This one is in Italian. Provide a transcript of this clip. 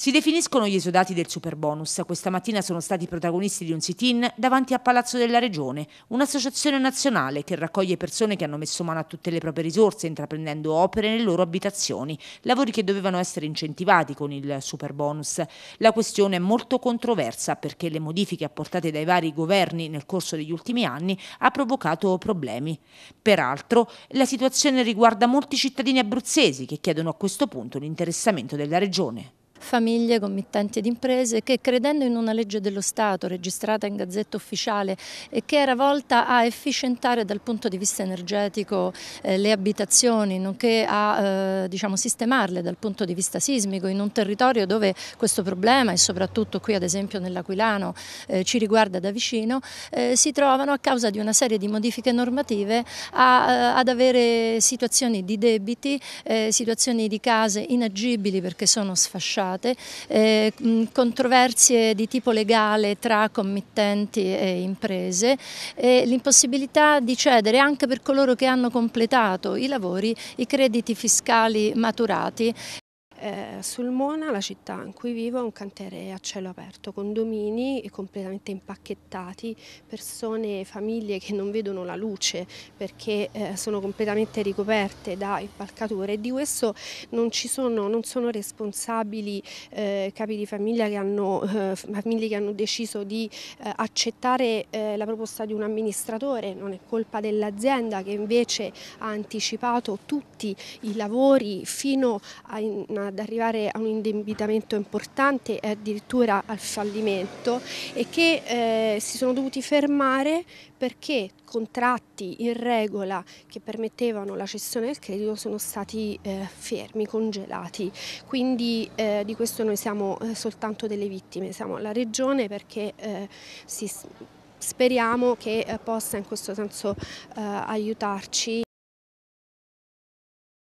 Si definiscono gli esodati del superbonus. Questa mattina sono stati protagonisti di un sit-in davanti a Palazzo della Regione, un'associazione nazionale che raccoglie persone che hanno messo mano a tutte le proprie risorse intraprendendo opere nelle loro abitazioni, lavori che dovevano essere incentivati con il superbonus. La questione è molto controversa perché le modifiche apportate dai vari governi nel corso degli ultimi anni ha provocato problemi. Peraltro, la situazione riguarda molti cittadini abruzzesi che chiedono a questo punto l'interessamento della Regione famiglie, committenti ed imprese che credendo in una legge dello Stato registrata in Gazzetta Ufficiale e che era volta a efficientare dal punto di vista energetico eh, le abitazioni, nonché a eh, diciamo, sistemarle dal punto di vista sismico in un territorio dove questo problema e soprattutto qui ad esempio nell'Aquilano eh, ci riguarda da vicino, eh, si trovano a causa di una serie di modifiche normative a, eh, ad avere situazioni di debiti, eh, situazioni di case inagibili perché sono sfasciate state, eh, controversie di tipo legale tra committenti e imprese, eh, l'impossibilità di cedere anche per coloro che hanno completato i lavori i crediti fiscali maturati eh, Sulmona, la città in cui vivo, è un cantiere a cielo aperto, condomini completamente impacchettati, persone, famiglie che non vedono la luce perché eh, sono completamente ricoperte da impalcature e di questo non, ci sono, non sono responsabili eh, capi di famiglia che hanno, eh, famiglie che hanno deciso di eh, accettare eh, la proposta di un amministratore, non è colpa dell'azienda che invece ha anticipato tutti i lavori fino a, in, a ad arrivare a un indebitamento importante e addirittura al fallimento e che eh, si sono dovuti fermare perché contratti in regola che permettevano la cessione del credito sono stati eh, fermi, congelati. Quindi eh, di questo noi siamo eh, soltanto delle vittime, siamo la regione perché eh, si, speriamo che eh, possa in questo senso aiutarci.